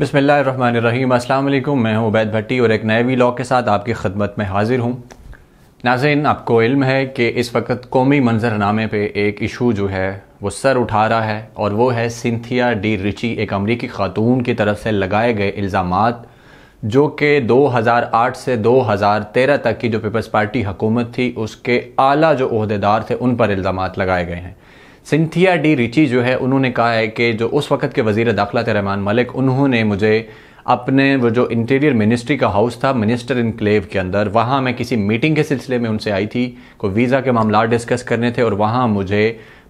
बसमीम अल्लाम मैं हूं उबैद भट्टी और एक नए वी लॉ के साथ आपकी खदमत में हाजिर हूं नाजिन आपको इल्म है कि इस वक्त कौमी मंजरनामे पे एक इशू जो है वो सर उठा रहा है और वो है सिंथिया डी रिची एक अमरीकी खातून की तरफ से लगाए गए इल्ज़ाम जो कि 2008 से 2013 तक की जो पीपल्स पार्टी हुकूमत थी उसके आला जो अहदेदार थे उन पर इल्ज़ाम लगाए गए हैं सिंथिया डी रिची जो है उन्होंने कहा है कि जो उस वक्त के वजीर थे रहमान मलिक उन्होंने मुझे अपने वो जो इंटीरियर मिनिस्ट्री का हाउस था मिनिस्टर इनक्लेव के अंदर वहाँ मैं किसी मीटिंग के सिलसिले में उनसे आई थी कोई वीज़ा के मामला डिस्कस करने थे और वहाँ मुझे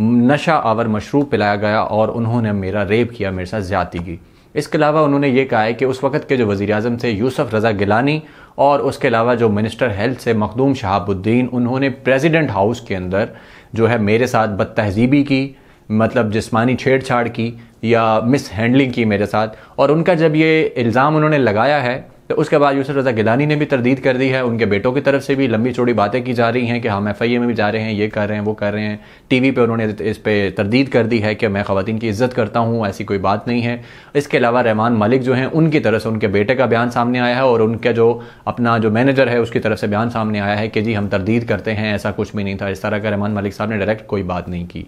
नशा आवर मशरूब पिलाया गया और उन्होंने मेरा रेप किया मेरे साथ ज्यादा की इसके अलावा उन्होंने ये कहा है कि उस वक्त के जो वज़ी अजम थे यूसफ रज़ा गिलानी और उसके अलावा जो मिनिस्टर हेल्थ से मखदूम शहाबुद्दीन उन्होंने प्रेसिडेंट हाउस के अंदर जो है मेरे साथ बदतहजीबी की मतलब जिस्मानी छेड़छाड़ की या मिस हैंडलिंग की मेरे साथ और उनका जब ये इल्ज़ाम उन्होंने लगाया है तो उसके बाद यूसर रजा गिलानी ने भी तरदीद कर दी है उनके बेटों की तरफ से भी लंबी चौड़ी बातें की जा रही हैं कि हम एफ आई ए में भी जा रहे हैं ये कर रहे हैं वो कर रहे हैं टी वी पर उन्होंने इस पर तरदीद कर दी है कि मैं खातन की इज़्ज़त करता हूँ ऐसी कोई बात नहीं है इसके अलावा रहमान मलिक जो हैं उनकी तरफ से उनके बेटे का बयान सामने आया है और उनका जो अपना जो मैनेजर है उसकी तरफ से बयान सामने आया है कि जी हम तरदीद करते हैं ऐसा कुछ भी नहीं था इस तरह का रहमान मलिक साहब ने डायरेक्ट कोई बात नहीं की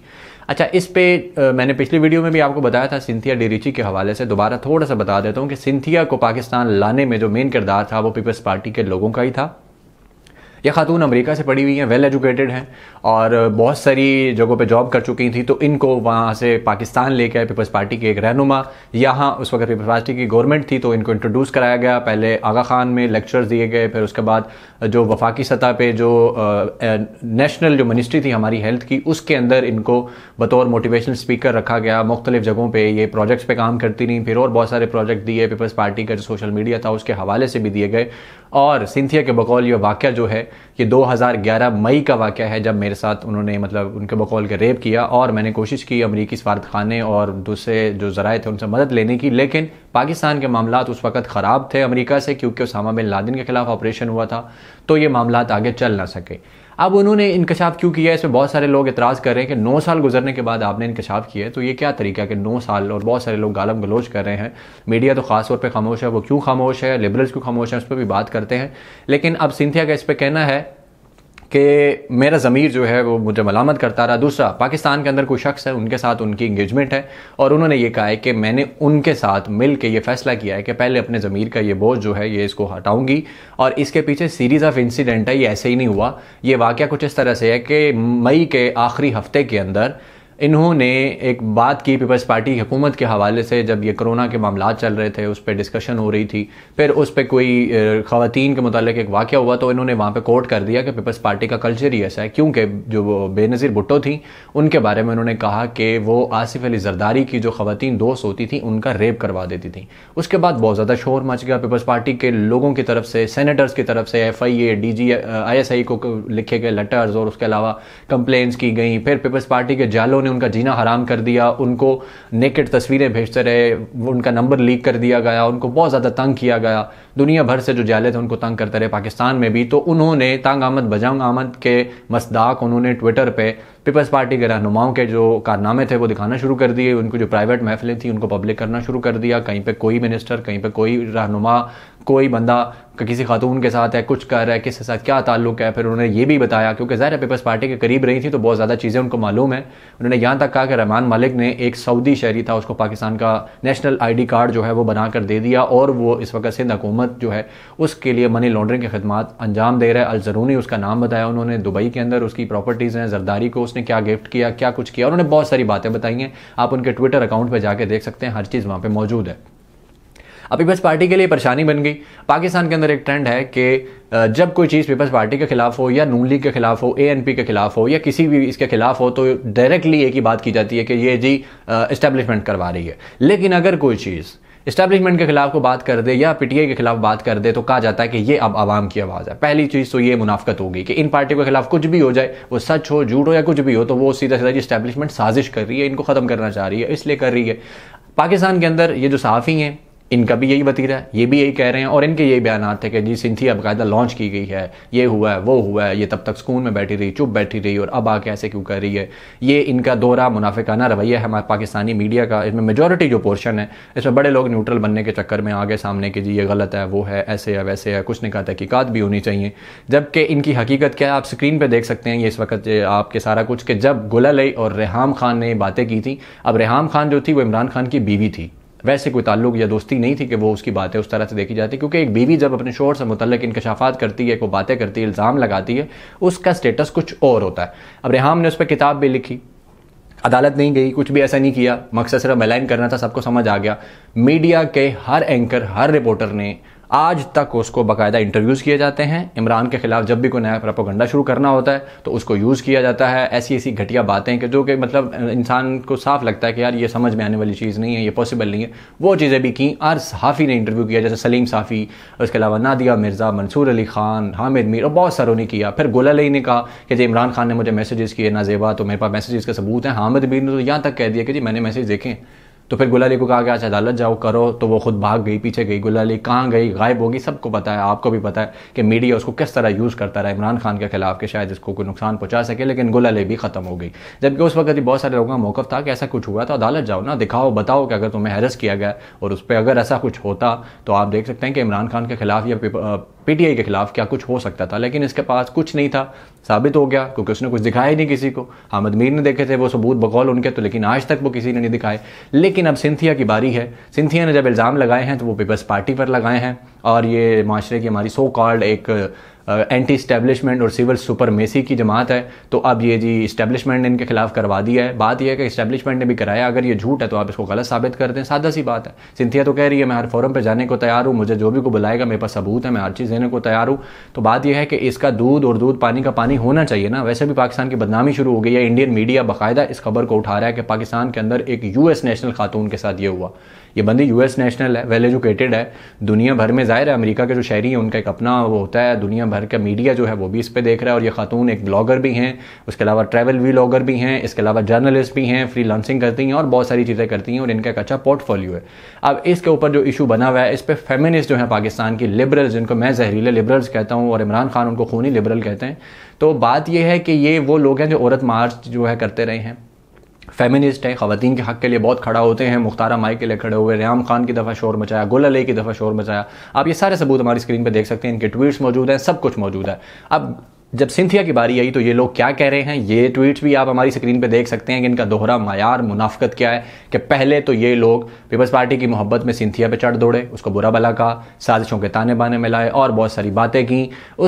अच्छा इस पे मैंने पिछली वीडियो में भी आपको बताया था सिंथिया डेरीची के हवाले से दोबारा थोड़ा सा बता देता हूँ कि सिंथिया को पाकिस्तान लाने में जो मेन किरदार था वो पीपल्स पार्टी के लोगों का ही था ये खातून अमेरिका से पढ़ी हुई हैं वेल एजुकेटेड हैं और बहुत सारी जगहों पे जॉब कर चुकी थी तो इनको वहाँ से पाकिस्तान लेके आए पीपल्स पार्टी के एक रहनुमा यहाँ उस वक्त पीपल्स पार्टी की गवर्नमेंट थी तो इनको इंट्रोड्यूस कराया गया पहले आगा खान में लेक्चर्स दिए गए फिर उसके बाद जो वफाकी सतह पर जो नेशनल जो मिनिस्ट्री थी हमारी हेल्थ की उसके अंदर इनको बतौर मोटिवेशनल स्पीकर रखा गया मुख्तलिफ जगहों पर ये प्रोजेक्ट्स पर काम करती रहीं फिर और बहुत सारे प्रोजेक्ट दिए पीपल्स पार्टी का जो सोशल मीडिया था उसके हवाले से भी दिए गए और सिंथिया के बकौल ये वाक़ जो है ये 2011 मई का वाक़ है जब मेरे साथ उन्होंने मतलब उनके बकौल के रेप किया और मैंने कोशिश की अमरीकी स्वार्थ खाने और दूसरे जो ज़राए थे उनसे मदद लेने की लेकिन पाकिस्तान के मामला उस वक्त ख़राब थे अमेरिका से क्योंकि उसामा बिन लादिन के खिलाफ ऑपरेशन हुआ था तो ये मामला आगे चल ना सके अब उन्होंने इंकशाफ क्यों किया इसमें बहुत सारे लोग इतराज़ कर रहे हैं कि नौ साल गुजरने के बाद आपने इंकशाफ किया है तो ये क्या तरीका कि नौ साल और बहुत सारे लोग गालम गलोच कर रहे हैं मीडिया तो खास तौर पे खामोश है वो क्यों खामोश है लिबरल्स क्यों खामोश है उस पर भी बात करते हैं लेकिन अब सिंथिया का इस पर कहना है कि मेरा ज़मीर जो है वो मुझे मलामत करता रहा दूसरा पाकिस्तान के अंदर कोई शख्स है उनके साथ उनकी इंगेजमेंट है और उन्होंने ये कहा है कि मैंने उनके साथ मिल के ये फैसला किया है कि पहले अपने ज़मीर का ये बोझ जो है ये इसको हटाऊंगी और इसके पीछे सीरीज़ ऑफ इंसिडेंट है ये ऐसे ही नहीं हुआ ये वाक़ कुछ इस तरह से है कि मई के आखिरी हफ्ते के अंदर इन्होंने एक बात की पीपल्स पार्टी की हुकूमत के हवाले से जब ये कोरोना के मामला चल रहे थे उस पर डिस्कशन हो रही थी फिर उस पर कोई खातन के मुतालिक एक वाक़ हुआ तो इन्होंने वहाँ पर कोर्ट कर दिया कि पीपल्स पार्टी का कल्चर ही ऐसा है क्योंकि जो बेनज़ीर भुट्टो थी उनके बारे में उन्होंने कहा कि वो आसिफ अली जरदारी की जो खातन दोस्त होती थी उनका रेप करवा देती थी उसके बाद बहुत ज़्यादा शोर मच गया पीपल्स पार्टी के लोगों की तरफ से सैनिटर्स की तरफ से F I A D G I S I को लिखे गए लेटर्स और उसके अलावा कंप्लेंट्स की गई फिर पीपल्स पार्टी के जालों ने उनका जीना हराम कर दिया उनको नेकेट तस्वीरें भेजते रहे उनका नंबर लीक कर दिया गया उनको बहुत ज़्यादा तंग किया गया दुनिया भर से जो जाले थे उनको तंग करते रहे पाकिस्तान में भी तो उन्होंने तंग आमद बजंग आमद के मसदाक उन्होंने ट्विटर पर पीपल्स पार्टी के रहनुमाओं के जो कारनामे थे वो दिखाना शुरू कर दिए उनकी जो प्राइवेट महफिलें थी उनको पब्लिक करना शुरू कर दिया कहीं पर कोई मिनिस्टर कहीं पर कोई रहनुमा कोई बंदा किसी खातून के साथ है कुछ कर रहा है किसके साथ क्या ताल्लुक है फिर उन्होंने ये भी बताया क्योंकि ज़ाहिर पीपल्स पार्टी के करीब रही थी तो बहुत ज़्यादा चीज़ें उनको मालूम है उन्होंने यहाँ तक कहा कि रहमान मलिक ने एक सऊदी शहरी था उसको पाकिस्तान का नेशनल डी कार्ड जो है वो बनाकर दे दिया और वो इस वक्त सिंध हुकूमत हुकूमत जो है उसके लिए मनी लॉन्ड्रिंग की खदमात अंजाम दे रहा है अलजरूनी उसका नाम बताया उन्होंने दुबई के अंदर उसकी प्रॉपर्टीज़ हैं जरदारी को उसने क्या गिफ्ट किया क्या कुछ किया उन्होंने बहुत सारी बातें बताई हैं आप उनके ट्विटर अकाउंट पर जाकर देख सकते हैं हर चीज़ वहाँ पर मौजूद है अब पीपल्स पार्टी के लिए परेशानी बन गई पाकिस्तान के अंदर एक ट्रेंड है कि जब कोई चीज़ पीपल्स पार्टी के खिलाफ हो या नून लीग के खिलाफ हो एएनपी के खिलाफ हो या किसी भी इसके खिलाफ हो तो डायरेक्टली एक ही बात की जाती है कि ये जी इस्टेब्लिशमेंट करवा रही है लेकिन अगर कोई चीज़ इस्टेब्लिशमेंट के खिलाफ को बात कर दे या पीटीआई के खिलाफ बात कर दे तो कहा जाता है कि ये अब आवाम की आवाज़ है पहली चीज़ तो ये मुनाफ्त होगी कि इन पार्टियों के खिलाफ कुछ भी हो जाए वो सच हो झूठ हो या कुछ भी हो तो वो सीधा सीधा जी इस्टेब्लिशमेंट साजिश कर रही है इनको ख़त्म करना चाह रही है इसलिए कर रही है पाकिस्तान के अंदर ये जो सहाफ़ी हैं इनका भी यही वतीरा है ये भी यही कह रहे हैं और इनके यही बयान थे कि जी सिंथी अब कायदा लॉन्च की गई है ये हुआ है वो हुआ है ये तब तक सुकून में बैठी रही चुप बैठी रही और अब आके ऐसे क्यों कर रही है ये इनका दोहरा मुनाफिकाना रवैया है हमारे पाकिस्तानी मीडिया का इसमें मेजोरिटी जो पोर्शन है इसमें बड़े लोग न्यूट्रल बनने के चक्कर में आगे सामने कि जी ये गलत है वो है ऐसे है वैसे है कुछ ने कहा तहकीकत भी होनी चाहिए जबकि इनकी हकीकत क्या है आप स्क्रीन पर देख सकते हैं ये इस वक्त आपके सारा कुछ कि जब गुलाई और रेहाम खान ने बातें की थी अब रेहाम खान जो थी वो इमरान खान की बीवी थी वैसे कोई ताल्लुक या दोस्ती नहीं थी कि वो उसकी बातें उस तरह से देखी जाती क्योंकि एक बीवी जब अपने शोर से मुतल इंकशाफात करती है कोई बातें करती है इल्ज़ाम लगाती है उसका स्टेटस कुछ और होता है अब रेहाम ने उस पर किताब भी लिखी अदालत नहीं गई कुछ भी ऐसा नहीं किया मकसद सिर्फ अलाइन करना था सबको समझ आ गया मीडिया के हर एंकर हर रिपोर्टर ने आज तक उसको बाकायदा इंटरव्यूज़ किए जाते हैं इमरान के खिलाफ जब भी कोई नया प्रपोगंडा शुरू करना होता है तो उसको यूज़ किया जाता है ऐसी ऐसी घटिया बातें कि जो कि मतलब इंसान को साफ लगता है कि यार ये समझ में आने वाली चीज़ नहीं है ये पॉसिबल नहीं है वो चीज़ें भी की आर साफ़ी ने इंटरव्यू किया जैसे सलीम साफ़ी उसके अलावा नादिया मिर्ज़ा मंसूर अली खान हामिद मीर और बहुत सारों ने किया फिर गोला लई ने कहा कि जी इमरान खान ने मुझे मैसेजेस किए नाजेबा तो मेरे पास मैसेजेस के सबूत हैं हामिद मीर ने तो यहाँ तक कह दिया कि जी मैंने मैसेज देखें तो फिर गुलाली को कहा गया अच्छा अदालत जाओ करो तो वो खुद भाग गई पीछे गई गुलाली कहाँ गई गायब होगी सबको पता है आपको भी पता है कि मीडिया उसको किस तरह यूज़ करता रहा इमरान खान के खिलाफ कि शायद इसको कोई नुकसान पहुंचा सके लेकिन गुलाली भी ख़त्म हो गई जबकि उस वक्त भी बहुत सारे लोगों का मौकफ था कि ऐसा कुछ हुआ तो अदालत जाओ ना दिखाओ बताओ कि अगर तुम्हें हैरस किया गया और उस पर अगर ऐसा कुछ होता तो आप देख सकते हैं कि इमरान खान के खिलाफ या पीटीआई के खिलाफ क्या कुछ हो सकता था लेकिन इसके पास कुछ नहीं था साबित हो गया क्योंकि उसने कुछ दिखाया ही नहीं किसी को हामिद मीर ने देखे थे वो सबूत बकौल उनके तो लेकिन आज तक वो किसी ने नहीं दिखाए लेकिन अब सिंथिया की बारी है सिंथिया ने जब इल्ज़ाम लगाए हैं तो वो पीपल्स पार्टी पर लगाए हैं और ये माशरे की हमारी सो कॉल्ड एक एंटी स्टैब्लिशमेंट और सिविल सुपर मेसी की जमात है तो अब ये जी इस्टेब्लिशमेंट ने इनके खिलाफ करवा दिया है बात यह है कि इस्टेब्लिशमेंट ने भी कराया अगर ये झूठ है तो आप इसको गलत साबित कर दें सादा सी बात है सिंथिया तो कह रही है मैं हर फोरम पर जाने को तैयार हूँ मुझे जो भी को बुलाएगा मेरे पास सबूत है मैं हर चीज़ देने को तैयार हूँ तो बात यह है कि इसका दूध और दूध पानी का पानी होना चाहिए ना वैसे भी पाकिस्तान की बदनामी शुरू हो गई है इंडियन मीडिया बाकायदा इस खबर को उठा रहा है कि पाकिस्तान के अंदर एक यूएस नेशनल खातून के साथ ये हुआ ये बंदी यूएस नेशनल है वेल एजुकेटेड है दुनिया भर में जाहिर है अमेरिका के जो शहरी हैं उनका एक अपना वो होता है दुनिया भर का मीडिया जो है वो भी इस पर देख रहा है और ये खातून एक ब्लॉगर भी हैं उसके अलावा ट्रैवल व्लॉगर भी हैं इसके अलावा जर्नलिस्ट भी हैं फ्री करती हैं और बहुत सारी चीज़ें करती हैं और इनका एक अच्छा पोर्टफोलियो है अब इसके ऊपर जो इशू बना हुआ है इस पर फेमिनिस्ट जो है पाकिस्तान की लिबरल जिनको मैं जहरीले लिबरल्स कहता हूँ और इमरान खान उनको खूनी लिबरल कहते हैं तो बात यह है कि ये वो लोग हैं जो औरत मार्च जो है करते रहे हैं फेमिनिस्ट हैं खातन के हक़ के लिए बहुत खड़ा होते हैं मुख्तारा माई के लिए खड़े हुए रियाम खान की दफ़ा शोर मचाया गुल अली की दफ़ा शोर मचाया आप ये सारे सबूत हमारी स्क्रीन पर देख सकते हैं इनके ट्वीट्स मौजूद हैं सब कुछ मौजूद है अब जब सिंथिया की बारी आई तो ये लोग क्या कह रहे हैं ये ट्वीट्स भी आप हमारी स्क्रीन पे देख सकते हैं कि इनका दोहरा मयार मुनाफ्त क्या है कि पहले तो ये लोग पीपल्स पार्टी की मोहब्बत में सिंथिया पे चढ़ दौड़े उसको बुरा भला कहा साजिशों के ताने बाने में लाए और बहुत सारी बातें की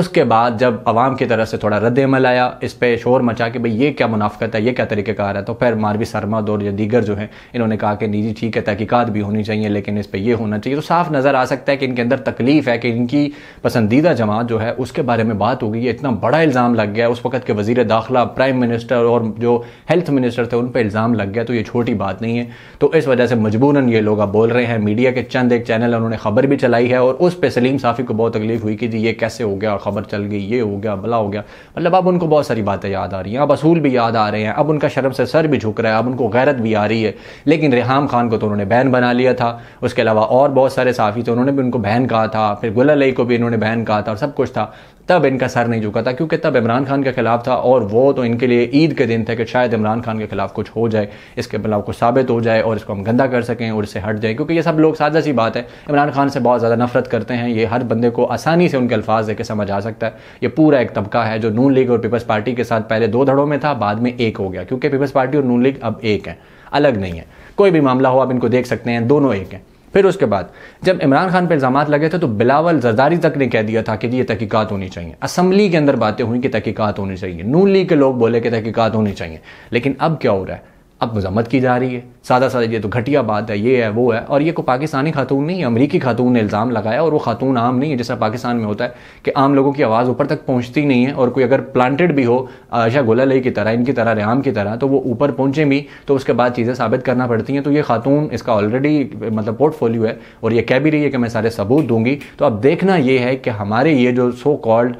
उसके बाद जब आवाम की तरफ से थोड़ा रद्द अमल आया इस पर शोर मचा कि भाई ये क्या मुनाफ्त है ये क्या तरीके रहा है तो फिर मारवी शर्मा दौर या दीगर जो है इन्होंने कहा कि निजी ठीक है तहकीकत भी होनी चाहिए लेकिन इस पर यह होना चाहिए तो साफ नज़र आ सकता है कि इनके अंदर तकलीफ है कि इनकी पसंदीदा जमात जो है उसके बारे में बात हो गई है इतना बड़ा बड़ा इल्ज़ाम लग गया उस वक्त के वजीर दाखिला प्राइम मिनिस्टर और जो हेल्थ मिनिस्टर थे उन पर इल्ज़ाम लग गया तो ये छोटी बात नहीं है तो इस वजह से मजबूरन ये लोग अब बोल रहे हैं मीडिया के चंद एक चैनल उन्होंने खबर भी चलाई है और उस पर सलीम साफ़ी को बहुत तकलीफ हुई कि जी ये कैसे हो गया और खबर चल गई ये हो गया भला हो गया मतलब अब उनको बहुत सारी बातें याद आ रही हैं अब असूल भी याद आ रहे हैं अब उनका शर्म से सर भी झुक रहा है अब उनको गैरत भी आ रही है लेकिन रेहाम खान को तो उन्होंने बैन बना लिया था उसके अलावा और बहुत सारे साफ़ी थे उन्होंने भी उनको बहन कहा था फिर गुल को भी इन्होंने बहन कहा था और सब कुछ था तब इनका सर नहीं झुका था क्योंकि तब इमरान खान के खिलाफ था और वो तो इनके लिए ईद के दिन थे कि शायद इमरान खान के खिलाफ कुछ हो जाए इसके खिलाफ कुछ साबित हो जाए और इसको हम गंदा कर सकें और इससे हट जाए क्योंकि ये सब लोग साझा सी बात है इमरान खान से बहुत ज़्यादा नफरत करते हैं ये हर बंदे को आसानी से उनके अल्फाज देकर समझ आ सकता है ये पूरा एक तबका है जो नून लीग और पीपल्स पार्टी के साथ पहले दो धड़ों में था बाद में एक हो गया क्योंकि पीपल्स पार्टी और नून लीग अब एक है अलग नहीं है कोई भी मामला हो आप इनको देख सकते हैं दोनों एक हैं फिर उसके बाद जब इमरान खान पर इल्ज़ाम लगे थे तो बिलावल जरदारी तक ने कह दिया था कि ये तहकीकत होनी चाहिए असम्बली के अंदर बातें हुई कि तहकीकत होनी चाहिए नून लीग के लोग बोले कि तहकीकत होनी चाहिए लेकिन अब क्या हो रहा है अब मजम्मत की जा रही है सादा सादा ये तो घटिया बात है ये है वो है और ये को पाकिस्तानी खातून नहीं अमरीकी खातून ने इल्ज़ाम लगाया और वो खातून आम नहीं है जैसा पाकिस्तान में होता है कि आम लोगों की आवाज़ ऊपर तक पहुँचती नहीं है और कोई अगर प्लांटेड भी हो आशा गोला की तरह इनकी तरह रेम की तरह तो वो ऊपर पहुँचे भी तो उसके बाद चीज़ें साबित करना पड़ती हैं तो ये खातून इसका ऑलरेडी मतलब पोर्टफोलियो है और ये कह भी रही है कि मैं सारे सबूत दूंगी तो अब देखना ये है कि हमारे ये जो सो कॉल्ड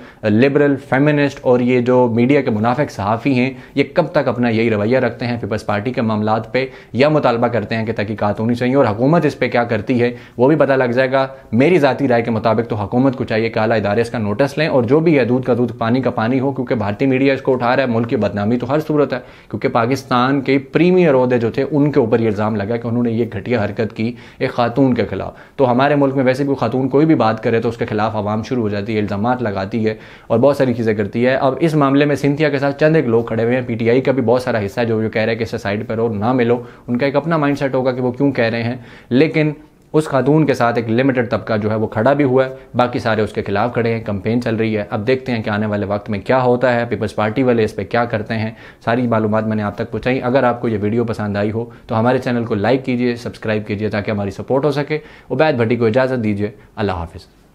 लिबरल फेमिनिस्ट और ये जो मीडिया के मुनाफिक सहाफ़ी हैं ये कब तक अपना यही रवैया रखते हैं पीपल्स पार्टी के मामला पे या मुतालबा करते हैं कि तहकीकत होनी चाहिए और हकूमत इस पर क्या करती है वो भी पता लग जाएगा मेरी जतीी राय के मुताबिक तो हकूमत को चाहिए कि अला इदारे इसका नोटिस लें और जो भी है दूध का दूध पानी का पानी हो क्योंकि भारतीय मीडिया इसको उठा रहा है मुल्क की बदनामी तो हर सूरत है क्योंकि पाकिस्तान के प्रीमियर अहदे जो थे उनके ऊपर ये इल्ज़ाम लगा कि उन्होंने ये घटिया हरकत की एक खातून के खिलाफ तो हमारे मुल्क में वैसे भी खातून कोई भी बात करे तो उसके खिलाफ आवाम शुरू हो जाती है इल्ज़ाम लगाती है और बहुत सारी चीज़ें करती है अब इस मामले में सिंथिया के साथ चंद एक लोग खड़े हुए हैं पीटीआई का भी बहुत सारा हिस्सा है जो जो कह रहे हैं कि इससे साइड पर और ना मिलो उनका का एक अपना माइंड सेट होगा कि वो क्यों कह रहे हैं लेकिन उस खातून के साथ एक लिमिटेड तबका जो है वो खड़ा भी हुआ है बाकी सारे उसके खिलाफ खड़े हैं कंपेन चल रही है अब देखते हैं कि आने वाले वक्त में क्या होता है पीपल्स पार्टी वाले इस पर क्या करते हैं सारी मालूम मैंने आप तक पहुँचाई अगर आपको ये वीडियो पसंद आई हो तो हमारे चैनल को लाइक कीजिए सब्सक्राइब कीजिए ताकि हमारी सपोर्ट हो सके उबैद भट्टी को इजाज़त दीजिए अल्लाह हाफिज़